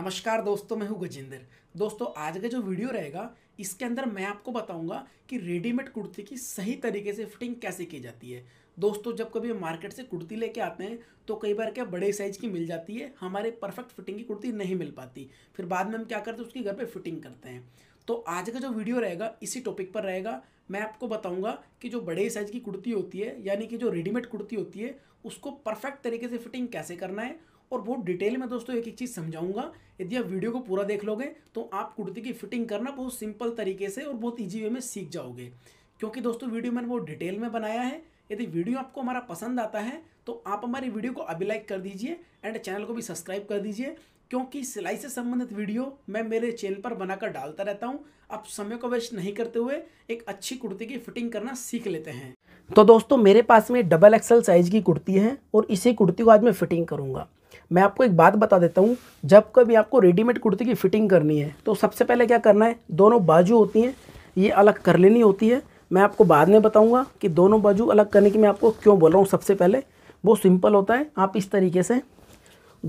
नमस्कार दोस्तों मैं हूं गजेंद्र दोस्तों आज का जो वीडियो रहेगा इसके अंदर मैं आपको बताऊंगा कि रेडीमेड कुर्ती की सही तरीके से फिटिंग कैसे की जाती है दोस्तों जब कभी मार्केट से कुर्ती लेके आते हैं तो कई बार क्या बड़े साइज़ की मिल जाती है हमारे परफेक्ट फिटिंग की कुर्ती नहीं मिल पाती फिर बाद में हम क्या करते हैं उसकी घर पर फिटिंग करते हैं तो आज का जो वीडियो रहेगा इसी टॉपिक पर रहेगा मैं आपको बताऊंगा कि जो बड़े साइज़ की कुर्ती होती है यानी कि जो रेडीमेड कुर्ती होती है उसको परफेक्ट तरीके से फिटिंग कैसे करना है और बहुत डिटेल में दोस्तों एक एक चीज़ समझाऊंगा यदि आप वीडियो को पूरा देख लोगे तो आप कुर्ती की फिटिंग करना बहुत सिंपल तरीके से और बहुत ईजी वे में सीख जाओगे क्योंकि दोस्तों वीडियो मैंने बहुत डिटेल में बनाया है यदि वीडियो आपको हमारा पसंद आता है तो आप हमारी वीडियो को अभी लाइक कर दीजिए एंड चैनल को भी सब्सक्राइब कर दीजिए क्योंकि सिलाई से संबंधित वीडियो मैं मेरे चैनल पर बनाकर डालता रहता हूँ आप समय को वेस्ट नहीं करते हुए एक अच्छी कुर्ती की फिटिंग करना सीख लेते हैं तो दोस्तों मेरे पास में डबल एक्सल साइज़ की कुर्ती है और इसी कुर्ती को आज मैं फिटिंग करूँगा मैं आपको एक बात बता देता हूँ जब कभी आपको रेडीमेड कुर्ती की फिटिंग करनी है तो सबसे पहले क्या करना है दोनों बाजू होती हैं ये अलग कर लेनी होती है मैं आपको बाद में बताऊँगा कि दोनों बाजू अलग करने की मैं आपको क्यों बोल रहा हूँ सबसे पहले वो सिंपल होता है आप इस तरीके से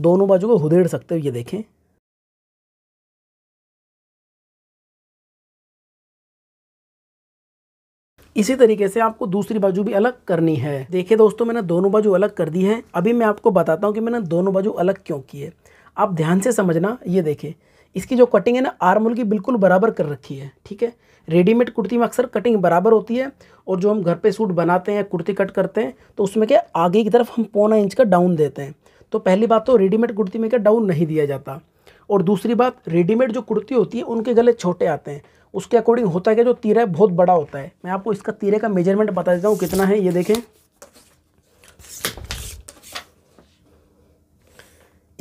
दोनों बाजू को हुदेड़ सकते हो ये देखें इसी तरीके से आपको दूसरी बाजू भी अलग करनी है देखिए दोस्तों मैंने दोनों बाजू अलग कर दी है अभी मैं आपको बताता हूँ कि मैंने दोनों बाजू अलग क्यों की है आप ध्यान से समझना ये देखें इसकी जो कटिंग है ना आर्मोल की बिल्कुल बराबर कर रखी है ठीक है रेडीमेड कुर्ती में अक्सर कटिंग बराबर होती है और जो हम घर पे सूट बनाते हैं कुर्ती कट करते हैं तो उसमें क्या आगे की तरफ हम पौना इंच का डाउन देते हैं तो पहली बात तो रेडीमेड कुर्ती में क्या डाउन नहीं दिया जाता और दूसरी बात रेडीमेड जो कुर्ती होती है उनके गले छोटे आते हैं उसके अकॉर्डिंग होता है क्या जो तीरा है बहुत बड़ा होता है मैं आपको इसका तीरे का मेजरमेंट बता देता हूँ कितना है ये देखें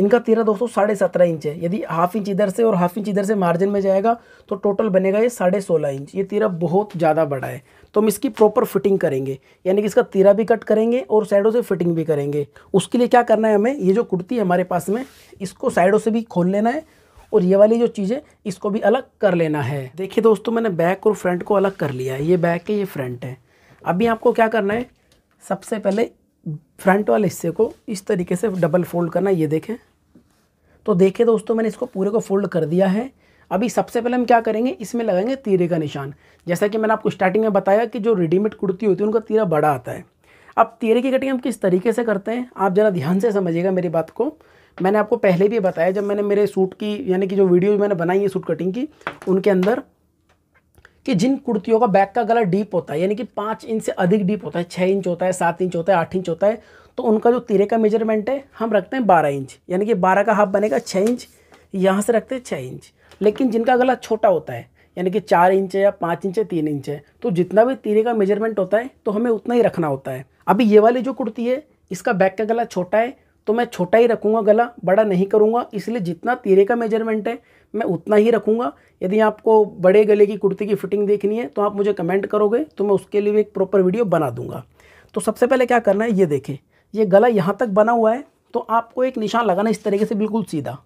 इनका तीरा दोस्तों साढ़े सत्रह इंच है यदि हाफ इंच इधर से और हाफ इंच इधर से मार्जिन में जाएगा तो टोटल बनेगा ये साढ़े सोलह इंच ये तीरा बहुत ज़्यादा बड़ा है तो हम इसकी प्रॉपर फिटिंग करेंगे यानी कि इसका तीरा भी कट करेंगे और साइडों से फिटिंग भी करेंगे उसके लिए क्या करना है हमें ये जो कुर्ती है हमारे पास में इसको साइडों से भी खोल लेना है और ये वाली जो चीज़ है इसको भी अलग कर लेना है देखिए दोस्तों मैंने बैक और फ्रंट को अलग कर लिया है ये बैक है ये फ्रंट है अभी आपको क्या करना है सबसे पहले फ्रंट वाले हिस्से को इस तरीके से डबल फोल्ड करना ये देखें तो देखिए दोस्तों मैंने इसको पूरे को फोल्ड कर दिया है अभी सबसे पहले हम क्या करेंगे इसमें लगाएंगे तीरे का निशान जैसा कि मैंने आपको स्टार्टिंग में बताया कि जो रेडीमेड कुर्ती होती है उनका तीरा बड़ा आता है अब तीरे की कटिंग हम किस तरीके से करते हैं आप ज़रा ध्यान से समझिएगा मेरी बात को मैंने आपको पहले भी बताया जब मैंने मेरे सूट की यानी कि जो वीडियो मैंने बनाई है सूट कटिंग की उनके अंदर कि जिन कुर्तियों का बैक का गला डीप होता है यानी कि पाँच इंच से अधिक डीप होता है छः इंच होता है सात इंच होता है आठ इंच होता है तो उनका जो तीरे का मेजरमेंट है हम रखते हैं बारह इंच यानी कि बारह का हाफ बनेगा छः इंच यहाँ से रखते हैं छः इंच लेकिन जिनका गला छोटा होता है यानी कि चार इंच है या पाँच इंच है तीन इंच है तो जितना भी तीरे का मेजरमेंट होता है तो हमें उतना ही रखना होता है अभी ये वाली जो कुर्ती है इसका बैक का गला छोटा है तो मैं छोटा ही रखूँगा गला बड़ा नहीं करूँगा इसलिए जितना तीरे का मेजरमेंट है मैं उतना ही रखूँगा यदि आपको बड़े गले की कुर्ती की फिटिंग देखनी है तो आप मुझे कमेंट करोगे तो मैं उसके लिए एक प्रॉपर वीडियो बना दूँगा तो सबसे पहले क्या करना है ये देखें ये गला यहाँ तक बना हुआ है तो आपको एक निशान लगाना इस तरीके से बिल्कुल सीधा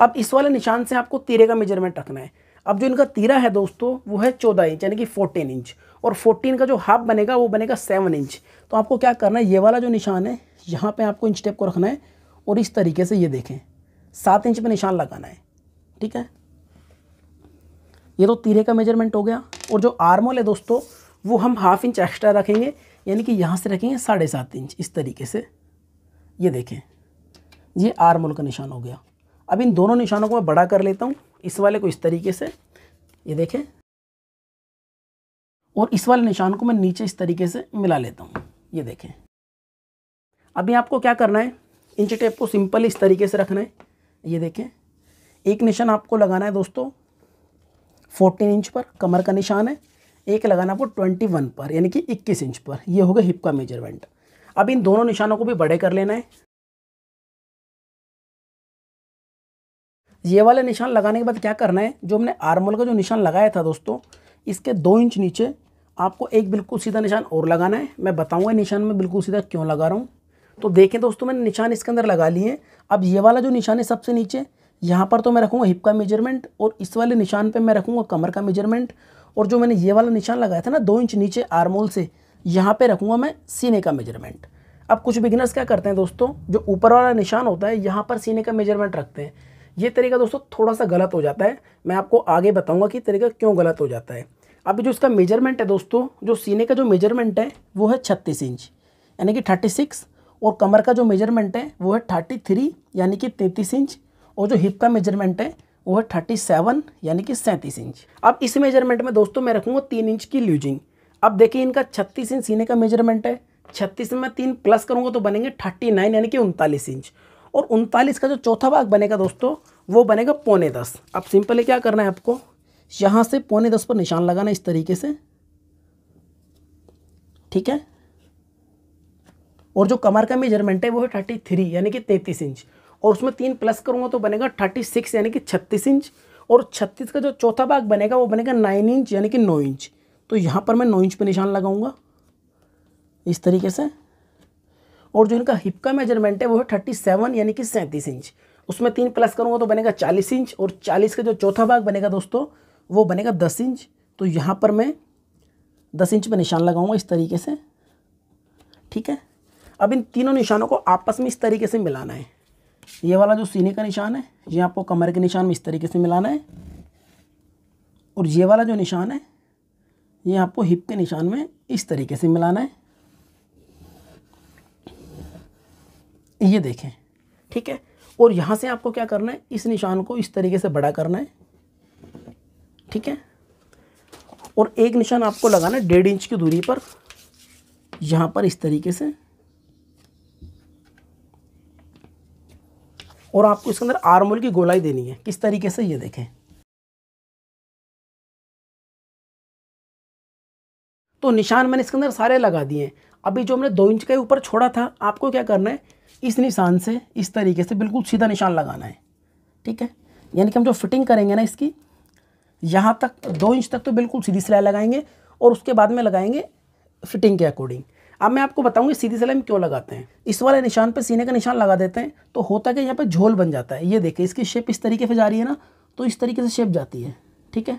अब इस वाले निशान से आपको तीरे का मेजरमेंट रखना है अब जो इनका तीरा है दोस्तों वो है चौदह इंच यानी कि फोर्टीन इंच और फोर्टीन का जो हाफ बनेगा वो बनेगा सेवन इंच तो आपको क्या करना है ये वाला जो निशान है यहाँ पर आपको इन स्टेप को रखना है और इस तरीके से ये देखें सात इंच पर निशान लगाना है ठीक है ये तो तीरे का मेजरमेंट हो गया और जो आर्मोल है दोस्तों वो हम हाफ इंच एक्स्ट्रा रखेंगे यानी कि यहाँ से रखेंगे साढ़े सात इंच इस तरीके से ये देखें ये आर्मोल का निशान हो गया अब इन दोनों निशानों को मैं बड़ा कर लेता हूँ इस वाले को इस तरीके से ये देखें और इस वाले निशान को मैं नीचे इस तरीके से मिला लेता हूँ ये देखें अभी आपको क्या करना है इंच टेप को सिंपल इस तरीके से रखना है ये देखें एक निशान आपको लगाना है दोस्तों 14 इंच पर कमर का निशान है एक लगाना आपको वन पर यानी कि इक्कीस इंच पर ये होगा हिप का मेजरमेंट अब इन दोनों निशानों को भी बड़े कर लेना है ये वाला निशान लगाने के बाद क्या करना है जो हमने आर्मोल का जो निशान लगाया था दोस्तों इसके दो इंच नीचे आपको एक बिल्कुल सीधा निशान और लगाना है मैं बताऊंगा निशान में बिल्कुल सीधा क्यों लगा रहा हूँ तो देखें दोस्तों मैंने निशान इसके अंदर लगा लिए अब ये वाला जो निशान है सबसे नीचे यहाँ पर तो मैं रखूँगा हिप का मेजरमेंट और इस वाले निशान पर मैं रखूँगा कमर का मेजरमेंट और जो मैंने ये वाला निशान लगाया था ना दो इंच नीचे आर्मोल से यहाँ पर रखूँगा मैं सीने का मेजरमेंट अब कुछ बिगनर्स क्या करते हैं दोस्तों जो ऊपर वाला निशान होता है यहाँ पर सीने का मेजरमेंट रखते हैं ये तरीका दोस्तों थोड़ा सा गलत हो जाता है मैं आपको आगे बताऊंगा कि तरीका क्यों गलत हो जाता है अभी जो इसका मेजरमेंट है दोस्तों जो सीने का जो मेजरमेंट है वो है छत्तीस इंच यानी कि थर्टी सिक्स और कमर का जो मेजरमेंट है वो है थर्टी थ्री यानी कि तैंतीस इंच और जो हिप का मेजरमेंट है वो है थर्टी सेवन यानी कि सैंतीस इंच अब इस मेजरमेंट में दोस्तों मैं रखूँगा तीन इंच की ल्यूजिंग अब देखिए इनका छत्तीस इंच सीने का मेजरमेंट है छत्तीस में तीन प्लस करूँगा तो बनेंगे थर्टी नाइन यानी कि उनतालीस इंच और उनतालीस का जो चौथा भाग बनेगा दोस्तों वो बनेगा पौने दस अब सिंपली क्या करना है आपको यहाँ से पौने दस पर निशान लगाना इस तरीके से ठीक है और जो कमर का मेजरमेंट है वो है थर्टी थ्री यानी कि तैंतीस इंच और उसमें तीन प्लस करूँगा तो बनेगा थर्टी सिक्स यानी कि छत्तीस इंच और छत्तीस का जो चौथा भाग बनेगा वो बनेगा नाइन इंच यानी कि नौ इंच तो यहाँ पर मैं नौ इंच पर निशान लगाऊँगा इस तरीके से और जो इनका हिप का मेजरमेंट है वो है थर्टी सेवन यानी कि सैंतीस इंच उसमें तीन प्लस करूँगा तो बनेगा चालीस इंच और चालीस का जो चौथा भाग बनेगा दोस्तों वो बनेगा दस इंच तो यहाँ पर मैं दस इंच पर निशान लगाऊँगा इस तरीके से ठीक है अब इन तीनों निशानों को आपस में इस तरीके से मिलाना है ये वाला जो सीने का निशान है ये आपको कमर के निशान में इस तरीके से मिलाना है और ये वाला जो निशान है ये आपको हिप के निशान में इस तरीके से मिलाना है ये देखें ठीक है और यहाँ से आपको क्या करना है इस निशान को इस तरीके से बड़ा करना है ठीक है और एक निशान आपको लगाना है डेढ़ इंच की दूरी पर यहाँ पर इस तरीके से और आपको इसके अंदर आरमोल की गोलाई देनी है किस तरीके से ये देखें तो निशान मैंने इसके अंदर सारे लगा दिए हैं अभी जो हमने दो इंच के ऊपर छोड़ा था आपको क्या करना है इस निशान से इस तरीके से बिल्कुल सीधा निशान लगाना है ठीक है यानी कि हम जो फिटिंग करेंगे ना इसकी यहाँ तक दो इंच तक तो बिल्कुल सीधी सिलाई लगाएंगे और उसके बाद में लगाएंगे फिटिंग के अकॉर्डिंग अब मैं आपको बताऊँगी सीधी सिलाई हम क्यों लगाते हैं इस वाले निशान पर सीने का निशान लगा देते हैं तो होता क्या यहाँ पर झोल बन जाता है ये देखें इसकी शेप इस तरीके से जा रही है ना तो इस तरीके से शेप जाती है ठीक है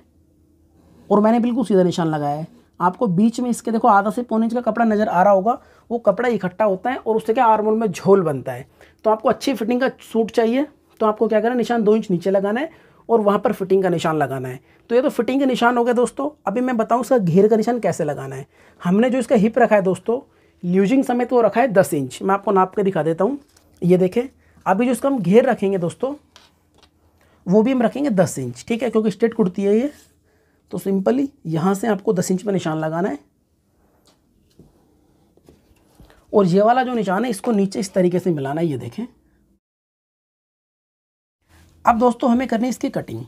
और मैंने बिल्कुल सीधा निशान लगाया है आपको बीच में इसके देखो आधा से पौने इंच का कपड़ा नज़र आ रहा होगा वो कपड़ा इकट्ठा होता है और उससे क्या आर्मोल में झोल बनता है तो आपको अच्छी फिटिंग का सूट चाहिए तो आपको क्या करना है निशान दो इंच नीचे लगाना है और वहाँ पर फिटिंग का निशान लगाना है तो ये तो फिटिंग के निशान हो गया दोस्तों अभी मैं बताऊँ उसका घेर का निशान कैसे लगाना है हमने जो इसका हिप रखा है दोस्तों ल्यूजिंग समेत तो वो रखा है दस इंच मैं आपको नाप के दिखा देता हूँ ये देखें अभी जो इसका हम घेर रखेंगे दोस्तों वो भी हम रखेंगे दस इंच ठीक है क्योंकि स्ट्रेट कुर्ती है ये तो सिंपली यहां से आपको दस इंच पर निशान लगाना है और ये वाला जो निशान है इसको नीचे इस तरीके से मिलाना है ये देखें अब दोस्तों हमें करनी है इसकी कटिंग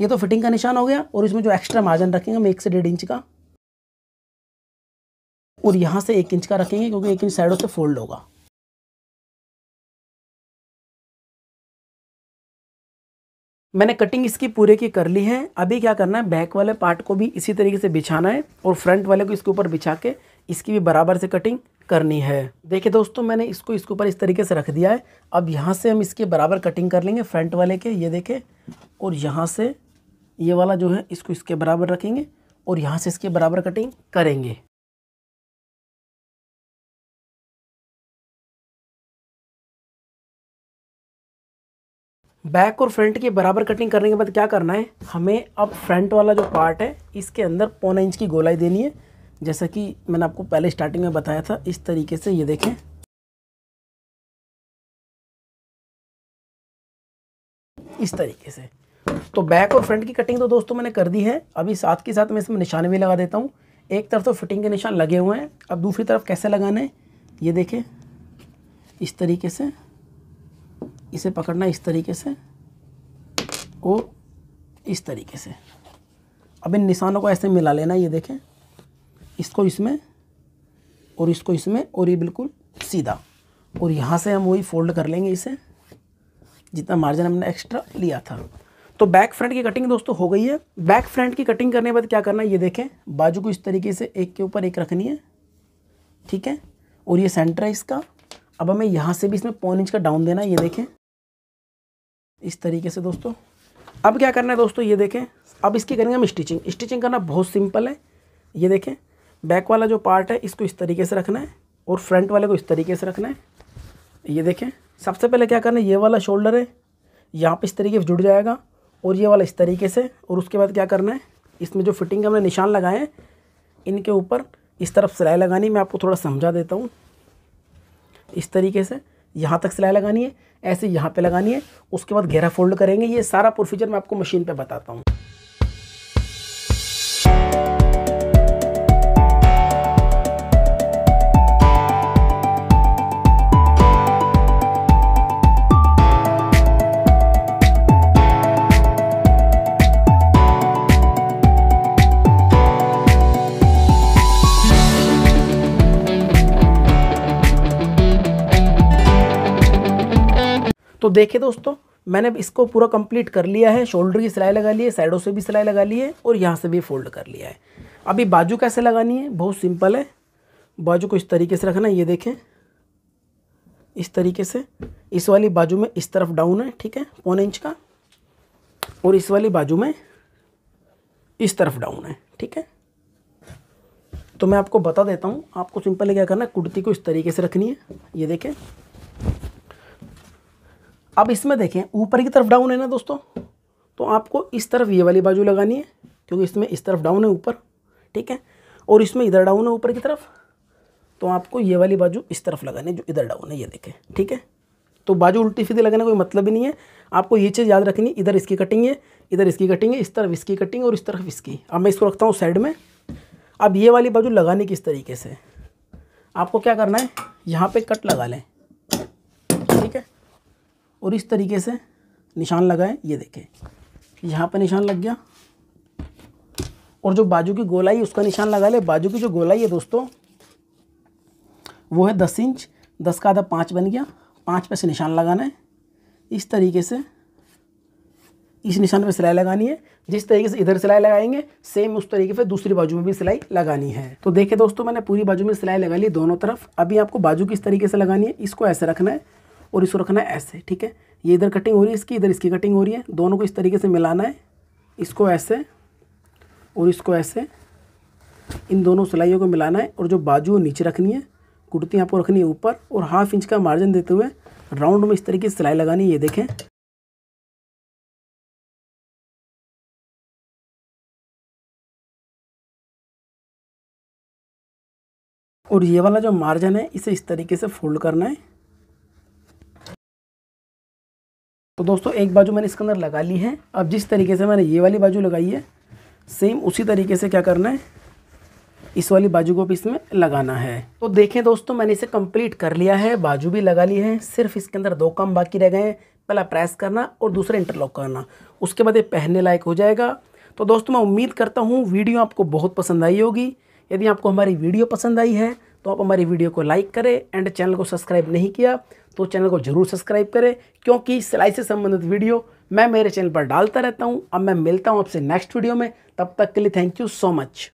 ये तो फिटिंग का निशान हो गया और इसमें जो एक्स्ट्रा मार्जिन रखेंगे हम एक से डेढ़ इंच का और यहां से एक इंच का रखेंगे क्योंकि एक इंच साइडों से फोल्ड होगा मैंने कटिंग इसकी पूरे की कर ली है अभी क्या करना है बैक वाले पार्ट को भी इसी तरीके से बिछाना है और फ्रंट वाले को इसके ऊपर बिछा के इसकी भी बराबर से कटिंग करनी है देखिए दोस्तों मैंने इसको इसके ऊपर इस तरीके से रख दिया है अब यहाँ से हम इसके बराबर कटिंग कर लेंगे फ्रंट वाले के ये देखें और यहाँ से ये वाला जो है इसको इसके बराबर रखेंगे और यहाँ से इसके बराबर कटिंग करेंगे बैक और फ्रंट की बराबर कटिंग करने के बाद क्या करना है हमें अब फ्रंट वाला जो पार्ट है इसके अंदर पौना इंच की गोलाई देनी है जैसा कि मैंने आपको पहले स्टार्टिंग में बताया था इस तरीके से ये देखें इस तरीके से तो बैक और फ्रंट की कटिंग तो दोस्तों मैंने कर दी है अभी साथ के साथ मैं इसमें निशाने भी लगा देता हूँ एक तरफ तो फिटिंग के निशान लगे हुए हैं अब दूसरी तरफ कैसे लगाना है ये देखें इस तरीके से इसे पकड़ना इस तरीके से और इस तरीके से अब इन निशानों को ऐसे मिला लेना ये देखें इसको इसमें और इसको इसमें और ये बिल्कुल सीधा और यहाँ से हम वही फोल्ड कर लेंगे इसे जितना मार्जिन हमने एक्स्ट्रा लिया था तो बैक फ्रंट की कटिंग दोस्तों हो गई है बैक फ्रंट की कटिंग करने के बाद क्या करना है ये देखें बाजू को इस तरीके से एक के ऊपर एक रखनी है ठीक है और ये सेंटर है इसका अब हमें यहाँ से भी इसमें पौन इंच का डाउन देना है ये देखें इस तरीके से दोस्तों अब क्या करना है दोस्तों ये देखें अब इसकी करेंगे हम स्टिचिंग स्टिचिंग करना बहुत सिंपल है ये देखें बैक वाला जो पार्ट है इसको इस तरीके से रखना है और फ्रंट वाले को इस तरीके से रखना है ये देखें सबसे पहले क्या करना है ये वाला शोल्डर है यहाँ पर इस तरीके से जुड़ जाएगा और ये वाला इस तरीके से और उसके बाद क्या करना है इसमें जो फिटिंग हमने निशान लगाए हैं इनके ऊपर इस तरफ सिलाई लगानी मैं आपको थोड़ा समझा देता हूँ इस तरीके से यहाँ तक सिलाई लगानी है ऐसे यहाँ पे लगानी है उसके बाद घेरा फोल्ड करेंगे ये सारा प्रोसीजर मैं आपको मशीन पे बताता हूँ देखिए दोस्तों मैंने इसको पूरा कंप्लीट कर लिया है शोल्डर की सिलाई लगा ली है साइडों से भी सिलाई लगा ली है और यहाँ से भी फोल्ड कर लिया है अभी बाजू कैसे लगानी है बहुत सिंपल है बाजू को इस तरीके से रखना है ये देखें इस तरीके से इस वाली बाजू में इस तरफ डाउन है ठीक है पौन इंच का और इस वाली बाजू में इस तरफ डाउन है ठीक है तो मैं आपको बता देता हूँ आपको सिंपल क्या करना है कुर्ती को इस तरीके से रखनी है ये देखें अब इसमें देखें ऊपर की तरफ डाउन है ना दोस्तों तो आपको इस तरफ ये वाली बाजू लगानी है क्योंकि इसमें इस तरफ डाउन है ऊपर ठीक है और इसमें इधर डाउन है ऊपर की तरफ तो आपको ये वाली बाजू इस तरफ लगानी है जो इधर डाउन है ये देखें ठीक है तो बाजू उल्टी सीधी लगाने कोई मतलब ही नहीं है आपको ये चीज़ याद रखनी है इधर इसकी कटिंग है इधर इसकी कटिंग है इस तरफ इसकी कटिंग है और इस तरफ इसकी अब मैं इसको रखता हूँ साइड में अब ये वाली बाजू लगाने किस तरीके से आपको क्या करना है यहाँ पे कट लगा लें और इस तरीके से निशान लगाएं ये देखें यहाँ पर निशान लग गया और जो बाजू की गोलाई उसका निशान लगा ले बाजू की जो गोलाई है दोस्तों वो है दस इंच दस का आधा पाँच बन गया पाँच पे से निशान लगाना है इस तरीके से इस निशान पे सिलाई लगानी है जिस तरीके से इधर सिलाई लगाएंगे सेम उस तरीके से दूसरी बाजू में भी सिलाई लगानी है तो देखिए दोस्तों मैंने पूरी बाजू में सिलाई लगा ली दोनों तरफ अभी आपको बाजू किस तरीके से लगानी है इसको ऐसे रखना है और इसको रखना है ऐसे ठीक है ये इधर कटिंग हो रही है इसकी इधर इसकी कटिंग हो रही है दोनों को इस तरीके से मिलाना है इसको ऐसे और इसको ऐसे इन दोनों सिलाइयों को मिलाना है और जो बाजू वो नीचे रखनी है कुर्ती आपको रखनी है ऊपर और हाफ इंच का मार्जिन देते हुए राउंड में इस तरीके से सिलाई लगानी है ये देखें और ये वाला जो मार्जिन है इसे इस तरीके से फोल्ड करना है तो दोस्तों एक बाजू मैंने इसके अंदर लगा ली है अब जिस तरीके से मैंने ये वाली बाजू लगाई है सेम उसी तरीके से क्या करना है इस वाली बाजू को भी इसमें लगाना है तो देखें दोस्तों मैंने इसे कंप्लीट कर लिया है बाजू भी लगा ली है सिर्फ इसके अंदर दो काम बाकी रह गए हैं पहला प्रेस करना और दूसरा इंटरलॉक करना उसके बाद ये पहनने लायक हो जाएगा तो दोस्तों मैं उम्मीद करता हूँ वीडियो आपको बहुत पसंद आई होगी यदि आपको हमारी वीडियो पसंद आई है तो आप हमारी वीडियो को लाइक करें एंड चैनल को सब्सक्राइब नहीं किया तो चैनल को जरूर सब्सक्राइब करें क्योंकि सिलाई से संबंधित वीडियो मैं मेरे चैनल पर डालता रहता हूँ अब मैं मिलता हूँ आपसे नेक्स्ट वीडियो में तब तक के लिए थैंक यू सो मच